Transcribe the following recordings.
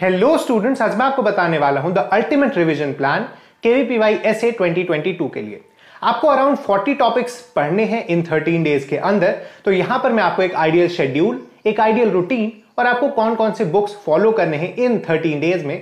hello students आज मैं आपको बताने वाला हूं the ultimate revision plan KVPY twenty two के लिए आपको अराउंड 40 टॉपिक्स पढ़ने हैं इन 13 डेज के अंदर तो यहां पर मैं आपको एक आइडियल शेड्यूल एक आइडियल रूटीन और आपको कौन कौन से बुक्स फॉलो करने हैं इन 13 डेज में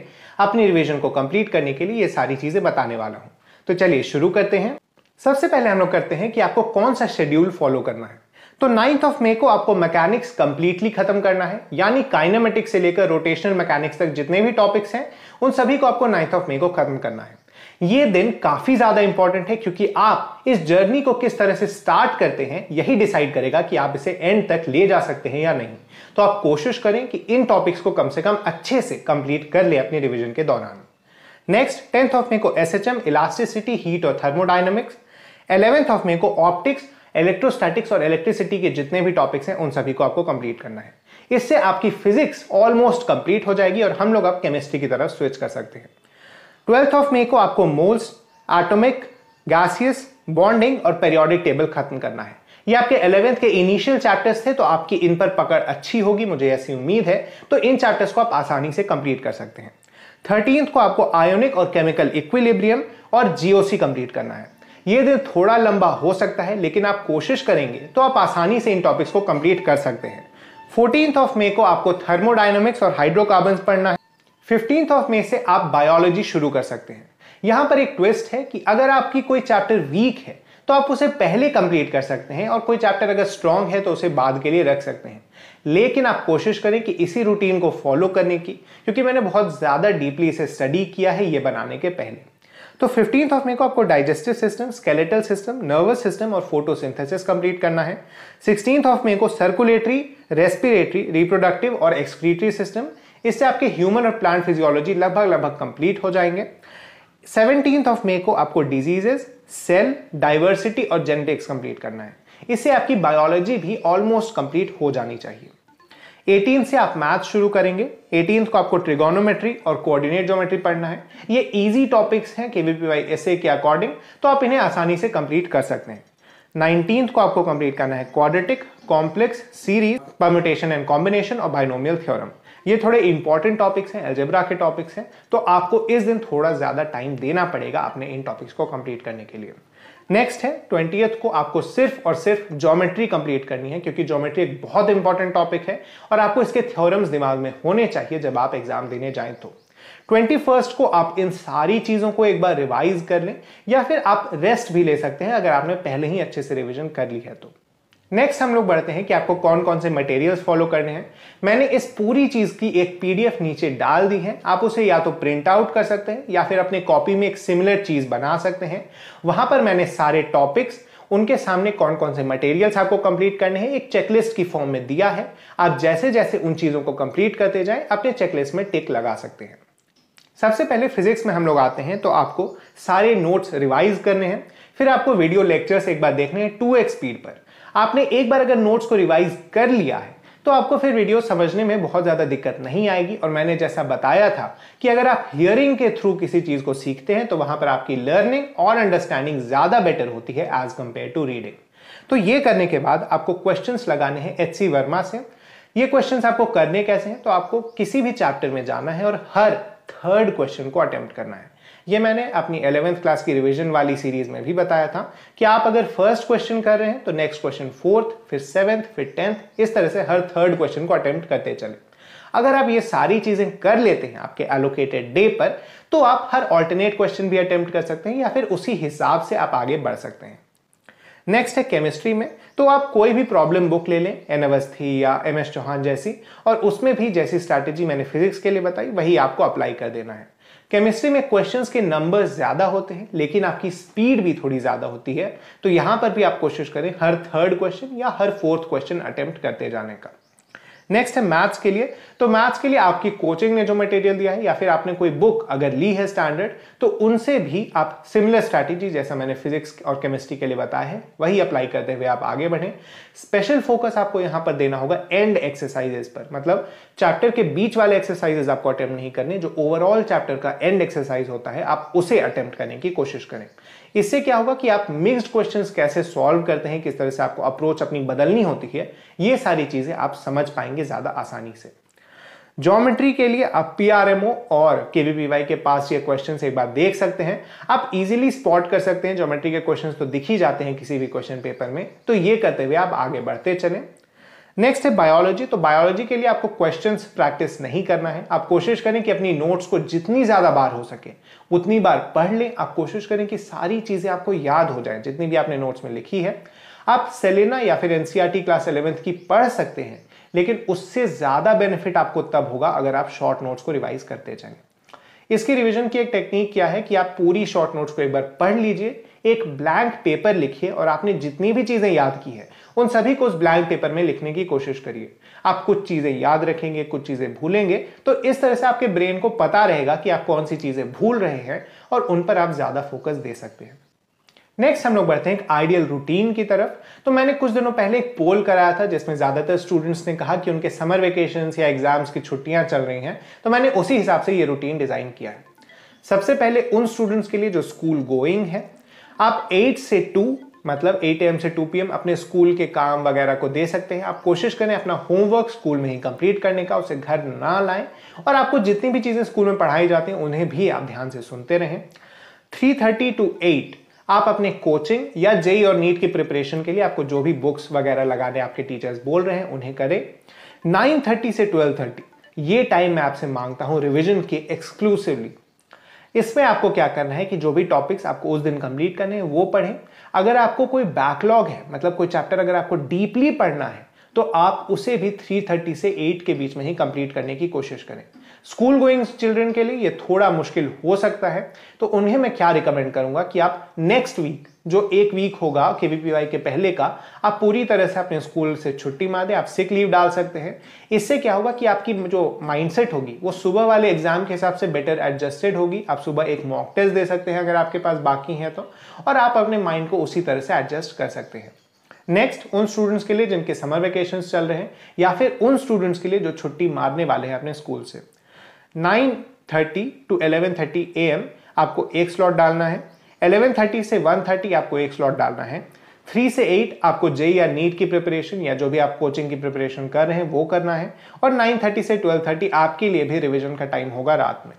अपने रिविजन को कंप्लीट करने के लिए ये सारी चीजें बताने वाला हूं तो चलिए शुरू करते हैं सबसे पहले हम लोग करते हैं कि आपको कौन सा शेड्यूल फॉलो करना है तो नाइन्थ ऑफ मे को आपको मैकेनिक्स कंप्लीटली खत्म करना है यानी काइनेमेटिक्स से लेकर रोटेशनल मैकेनिक्स तक जितने भी टॉपिक्स हैं उन सभी को आपको नाइन्थ ऑफ मे को खत्म करना है ये दिन काफी ज्यादा इंपॉर्टेंट है क्योंकि आप इस जर्नी को किस तरह से स्टार्ट करते हैं यही डिसाइड करेगा कि आप इसे एंड तक ले जा सकते हैं या नहीं तो आप कोशिश करें कि इन टॉपिक्स को कम से कम अच्छे से कंप्लीट कर ले अपने रिविजन के दौरान नेक्स्ट टेंथ ऑफ मे को S H M elasticity heat और थर्मोडाइनमिक्स एलेवेंथ ऑफ मे को ऑप्टिक्स इलेक्ट्रोस्टैटिक्स और इलेक्ट्रिसिटी के जितने भी टॉपिक्स हैं उन सभी को आपको कंप्लीट करना है इससे आपकी फिजिक्स ऑलमोस्ट कंप्लीट हो जाएगी और हम लोग अब केमिस्ट्री की तरफ स्विच कर सकते हैं ट्वेल्थ ऑफ मे को आपको मोल्स एटॉमिक गैसियस बॉन्डिंग और पेरियोडिक टेबल खत्म करना है ये आपके इलेवेंथ के इनिशियल चैप्टर्स थे तो आपकी इन पर पकड़ अच्छी होगी मुझे ऐसी उम्मीद है तो इन चैप्टर्स को आप आसानी से कंप्लीट कर सकते हैं थर्टींथ को आपको आयोनिक और केमिकल इक्विलिब्रियम और जीओसी कंप्लीट करना है ये दिन थोड़ा लंबा हो सकता है लेकिन आप कोशिश करेंगे तो आप आसानी से इन टॉपिक्स को कंप्लीट कर सकते हैं फोर्टीन ऑफ मे को आपको थर्मोडाइनमिक्स और हाइड्रोकार्बन पढ़ना है फिफ्टींथ ऑफ मे से आप बायोलॉजी शुरू कर सकते हैं यहाँ पर एक ट्विस्ट है कि अगर आपकी कोई चैप्टर वीक है तो आप उसे पहले कंप्लीट कर सकते हैं और कोई चैप्टर अगर स्ट्रांग है तो उसे बाद के लिए रख सकते हैं लेकिन आप कोशिश करें कि इसी रूटीन को फॉलो करने की क्योंकि मैंने बहुत ज़्यादा डीपली इसे स्टडी किया है ये बनाने के पहले तो फिफ्टींथ ऑफ मे को आपको digestive system skeletal system nervous system और फोटोसिंथेसिस कंप्लीट करना है सिक्सटींथ ऑफ मे को सर्कुलेटरी रेस्पिरेटरी रिप्रोडक्टिव और एक्सक्रीटरी सिस्टम इससे आपके ह्यूमन और प्लांट फिजियोलॉजी लगभग लगभग कंप्लीट हो जाएंगे सेवनटीन ऑफ मे को आपको डिजीजेस सेल डाइवर्सिटी और जेनेटिक्स कंप्लीट करना है इससे आपकी बायोलॉजी भी ऑलमोस्ट कंप्लीट हो जानी चाहिए एटीन से आप मैथ शुरू करेंगे एटीन को आपको ट्रिगोनोमेट्री और कोऑर्डिनेट ज्योमेट्री पढ़ना है ये इजी टॉपिक्स हैं केवीपीवाई एसए के अकॉर्डिंग तो आप इन्हें आसानी से कंप्लीट कर सकते हैं नाइनटीन को आपको कंप्लीट करना है quadratic complex series permutation and combination और बाइनोमियल थ्योरम ये थोड़े इंपॉर्टेंट टॉपिक्स हैं एल्जेब्रा के टॉपिक्स हैं तो आपको इस दिन थोड़ा ज़्यादा टाइम देना पड़ेगा अपने इन टॉपिक्स को कंप्लीट करने के लिए नेक्स्ट है ट्वेंटी को आपको सिर्फ और सिर्फ ज्योमेट्री कंप्लीट करनी है क्योंकि ज्योमेट्री एक बहुत इंपॉर्टेंट टॉपिक है और आपको इसके थ्योरम्स दिमाग में होने चाहिए जब आप एग्जाम देने जाएं तो ट्वेंटी फर्स्ट को आप इन सारी चीज़ों को एक बार रिवाइज कर लें या फिर आप रेस्ट भी ले सकते हैं अगर आपने पहले ही अच्छे से रिविजन कर ली है तो नेक्स्ट हम लोग बढ़ते हैं कि आपको कौन कौन से मटेरियल्स फॉलो करने हैं मैंने इस पूरी चीज़ की एक पीडीएफ नीचे डाल दी है आप उसे या तो प्रिंट आउट कर सकते हैं या फिर अपने कॉपी में एक सिमिलर चीज़ बना सकते हैं वहां पर मैंने सारे टॉपिक्स उनके सामने कौन कौन से मटेरियल्स आपको कंप्लीट करने हैं एक चेकलिस्ट की फॉर्म में दिया है आप जैसे जैसे उन चीज़ों को कंप्लीट करते जाए अपने चेकलिस्ट में टिक लगा सकते हैं सबसे पहले फिजिक्स में हम लोग आते हैं तो आपको सारे नोट्स रिवाइज करने हैं फिर आपको वीडियो लेक्चर्स एक बार देखने हैं टू एक्स स्पीड पर आपने एक बार अगर नोट्स को रिवाइज कर लिया है तो आपको फिर वीडियो समझने में बहुत ज़्यादा दिक्कत नहीं आएगी और मैंने जैसा बताया था कि अगर आप हियरिंग के थ्रू किसी चीज़ को सीखते हैं तो वहां पर आपकी लर्निंग और अंडरस्टैंडिंग ज़्यादा बेटर होती है एज कम्पेयर टू रीडिंग तो ये करने के बाद आपको क्वेश्चंस लगाने हैं एच सी वर्मा से ये क्वेश्चन आपको करने कैसे हैं तो आपको किसी भी चैप्टर में जाना है और हर थर्ड क्वेश्चन को अटेम्प्ट करना है ये मैंने अपनी एलेवेंथ क्लास की रिविजन वाली सीरीज में भी बताया था कि आप अगर फर्स्ट क्वेश्चन कर रहे हैं तो नेक्स्ट क्वेश्चन फोर्थ फिर सेवेंथ फिर टेंथ इस तरह से हर थर्ड क्वेश्चन को अटेम्प्ट करते चले अगर आप ये सारी चीजें कर लेते हैं आपके एलोकेटेड डे पर तो आप हर ऑल्टरनेट क्वेश्चन भी अटेम्प्ट कर सकते हैं या फिर उसी हिसाब से आप आगे बढ़ सकते हैं नेक्स्ट है केमिस्ट्री में तो आप कोई भी प्रॉब्लम बुक ले लें एन अवस्थी या एम एस चौहान जैसी और उसमें भी जैसी स्ट्रैटेजी मैंने फिजिक्स के लिए बताई वही आपको अप्लाई कर देना है केमिस्ट्री में क्वेश्चंस के नंबर ज्यादा होते हैं लेकिन आपकी स्पीड भी थोड़ी ज्यादा होती है तो यहां पर भी आप कोशिश करें हर थर्ड क्वेश्चन या हर फोर्थ क्वेश्चन अटेम्प्ट करते जाने का नेक्स्ट है मैथ्स के लिए तो मैथ्स के लिए आपकी कोचिंग ने जो मटेरियल दिया है या फिर आपने कोई बुक अगर ली है स्टैंडर्ड तो उनसे भी आप सिमिलर स्ट्रैटेजी जैसा मैंने फिजिक्स और केमिस्ट्री के लिए बताया है वही अप्लाई करते हुए आप आगे बढ़ें स्पेशल फोकस आपको यहां पर देना होगा एंड एक्सरसाइजेस पर मतलब चैप्टर के बीच वाले एक्सरसाइजेस आपको अटेम्प्ट नहीं करने जो ओवरऑल चैप्टर का एंड एक्सरसाइज होता है आप उसे अटेम्प्ट करने की कोशिश करें इससे क्या होगा कि आप मिक्स्ड क्वेश्चंस कैसे सॉल्व करते हैं किस तरह से आपको अप्रोच अपनी बदलनी होती है ये सारी चीजें आप समझ पाएंगे पाएंगे ज़्यादा आसानी से ज्योमेट्री के लिए आप पी और के के पास ये क्वेश्चन एक बार देख सकते हैं आप इजीली स्पॉट कर सकते हैं ज्योमेट्री के क्वेश्चन तो दिख ही जाते हैं किसी भी क्वेश्चन पेपर में तो ये करते हुए आप आगे बढ़ते चले नेक्स्ट है बायोलॉजी तो बायोलॉजी के लिए आपको क्वेश्चंस प्रैक्टिस नहीं करना है आप कोशिश करें कि अपनी नोट्स को जितनी ज़्यादा बार हो सके उतनी बार पढ़ लें आप कोशिश करें कि सारी चीज़ें आपको याद हो जाएं जितनी भी आपने नोट्स में लिखी है आप सेलेना या फिर एनसीईआरटी क्लास इलेवेंथ की पढ़ सकते हैं लेकिन उससे ज़्यादा बेनिफिट आपको तब होगा अगर आप शॉर्ट नोट्स को रिवाइज करते जाएंगे इसकी रिविजन की एक टेक्निक क्या है कि आप पूरी शॉर्ट नोट्स को एक बार पढ़ लीजिए एक ब्लैंक पेपर लिखिए और आपने जितनी भी चीज़ें याद की है उन सभी को उस ब्लैंक पेपर में लिखने की कोशिश करिए आप कुछ चीज़ें याद रखेंगे कुछ चीज़ें भूलेंगे तो इस तरह से आपके ब्रेन को पता रहेगा कि आप कौन सी चीज़ें भूल रहे हैं और उन पर आप ज़्यादा फोकस दे सकते हैं नेक्स्ट हम लोग बढ़ते हैं एक आइडियल रूटीन की तरफ तो मैंने कुछ दिनों पहले एक पोल कराया था जिसमें ज़्यादातर स्टूडेंट्स ने कहा कि उनके समर वेकेशन या एग्जाम्स की छुट्टियां चल रही हैं तो मैंने उसी हिसाब से ये रूटीन डिज़ाइन किया है सबसे पहले उन स्टूडेंट्स के लिए जो स्कूल गोइंग है आप एट से टू मतलब एट एम से टू पी एम अपने स्कूल के काम वगैरह को दे सकते हैं आप कोशिश करें अपना होमवर्क स्कूल में ही कंप्लीट करने का उसे घर ना लाएं और आपको जितनी भी चीज़ें स्कूल में पढ़ाई जाती हैं उन्हें भी आप ध्यान से सुनते रहें थ्री थर्टी टू एट आप अपने कोचिंग या जेई e और नीट e की प्रिपरेशन के लिए आपको जो भी बुक्स वगैरह लगाने आपके टीचर्स बोल रहे हैं उन्हें करें नाइन थर्टी से ट्वेल्व थर्टी ये टाइम मैं आपसे मांगता हूं रिविजन के एक्सक्लूसिवली इसमें आपको क्या करना है कि जो भी टॉपिक्स आपको उस दिन कंप्लीट करने हैं वो पढ़ें अगर आपको कोई बैकलॉग है मतलब कोई चैप्टर अगर आपको डीपली पढ़ना है तो आप उसे भी 3:30 से 8 के बीच में ही कंप्लीट करने की कोशिश करें स्कूल गोइंग चिल्ड्रन के लिए ये थोड़ा मुश्किल हो सकता है तो उन्हें मैं क्या रिकमेंड करूंगा कि आप नेक्स्ट वीक जो एक वीक होगा केवीपीवाई के पहले का आप पूरी तरह से अपने स्कूल से छुट्टी मार दें आप सिक लीव डाल सकते हैं इससे क्या होगा कि आपकी जो माइंडसेट होगी वो सुबह वाले एग्जाम के हिसाब से बेटर एडजस्टेड होगी आप सुबह एक मॉक टेस्ट दे सकते हैं अगर आपके पास बाकी हैं तो और आप अपने माइंड को उसी तरह से एडजस्ट कर सकते हैं नेक्स्ट उन स्टूडेंट्स के लिए जिनके समर वेकेशन चल रहे हैं या फिर उन स्टूडेंट्स के लिए जो छुट्टी मारने वाले हैं अपने स्कूल से nine thirty to eleven thirty A M आपको एक स्लॉट डालना है एलेवन थर्टी से वन थर्टी आपको एक स्लॉट डालना है थ्री से एट आपको जे या नीट की प्रिपरेशन या जो भी आप कोचिंग की प्रिपरेशन कर रहे हैं वो करना है और नाइन थर्टी से ट्वेल्व थर्टी आपके लिए भी रिविजन का टाइम होगा रात में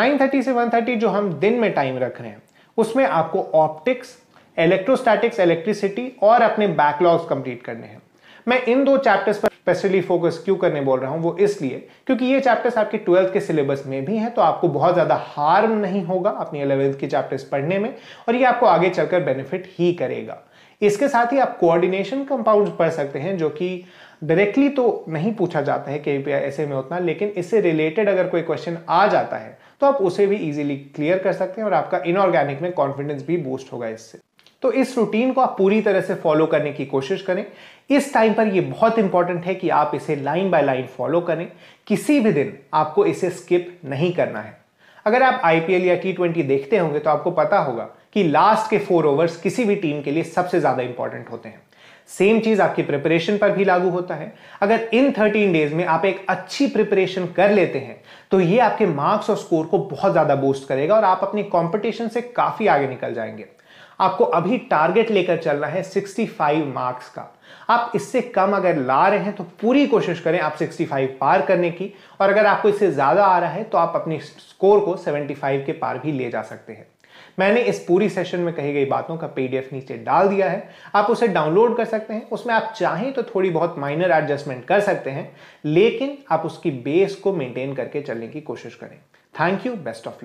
नाइन थर्टी से वन थर्टी जो हम दिन में टाइम रख रहे हैं उसमें आपको ऑप्टिक्स इलेक्ट्रोस्टैटिक्स इलेक्ट्रिसिटी और अपने बैकलॉग्स कंप्लीट करने हैं मैं इन दो चैप्टर्स पर स्पेशली फोकस क्यों करने बोल रहा हूँ वो इसलिए क्योंकि ये चैप्टर्स आपके ट्वेल्थ के सिलेबस में भी हैं तो आपको बहुत ज़्यादा हार्म नहीं होगा अपनी अलेवेंथ के चैप्टर्स पढ़ने में और ये आपको आगे चलकर बेनिफिट ही करेगा इसके साथ ही आप कोऑर्डिनेशन कंपाउंड पढ़ सकते हैं जो कि डायरेक्टली तो नहीं पूछा जाता है के ऐसे में उतना लेकिन इससे रिलेटेड अगर कोई क्वेश्चन आ जाता है तो आप उसे भी इजीली क्लियर कर सकते हैं और आपका इनऑर्गेनिक में कॉन्फिडेंस भी बूस्ट होगा इससे तो इस रूटीन को आप पूरी तरह से फॉलो करने की कोशिश करें इस टाइम पर यह बहुत इंपॉर्टेंट है कि आप इसे लाइन बाय लाइन फॉलो करें किसी भी दिन आपको इसे स्किप नहीं करना है अगर आप आईपीएल या टी ट्वेंटी देखते होंगे तो आपको पता होगा कि लास्ट के फोर ओवर्स किसी भी टीम के लिए सबसे ज्यादा इंपॉर्टेंट होते हैं सेम चीज आपकी प्रिपरेशन पर भी लागू होता है अगर इन थर्टीन डेज में आप एक अच्छी प्रिपरेशन कर लेते हैं तो ये आपके मार्क्स और स्कोर को बहुत ज्यादा बूस्ट करेगा और आप अपने कॉम्पिटिशन से काफी आगे निकल जाएंगे आपको अभी टारगेट लेकर चलना है 65 मार्क्स का आप इससे कम अगर ला रहे हैं तो पूरी कोशिश करें आप 65 पार करने की और अगर आपको इससे ज़्यादा आ रहा है तो आप अपने स्कोर को 75 के पार भी ले जा सकते हैं मैंने इस पूरी सेशन में कही गई बातों का पीडीएफ नीचे डाल दिया है आप उसे डाउनलोड कर सकते हैं उसमें आप चाहें तो थोड़ी बहुत माइनर एडजस्टमेंट कर सकते हैं लेकिन आप उसकी बेस को मेंटेन करके चलने की कोशिश करें thank you best of luck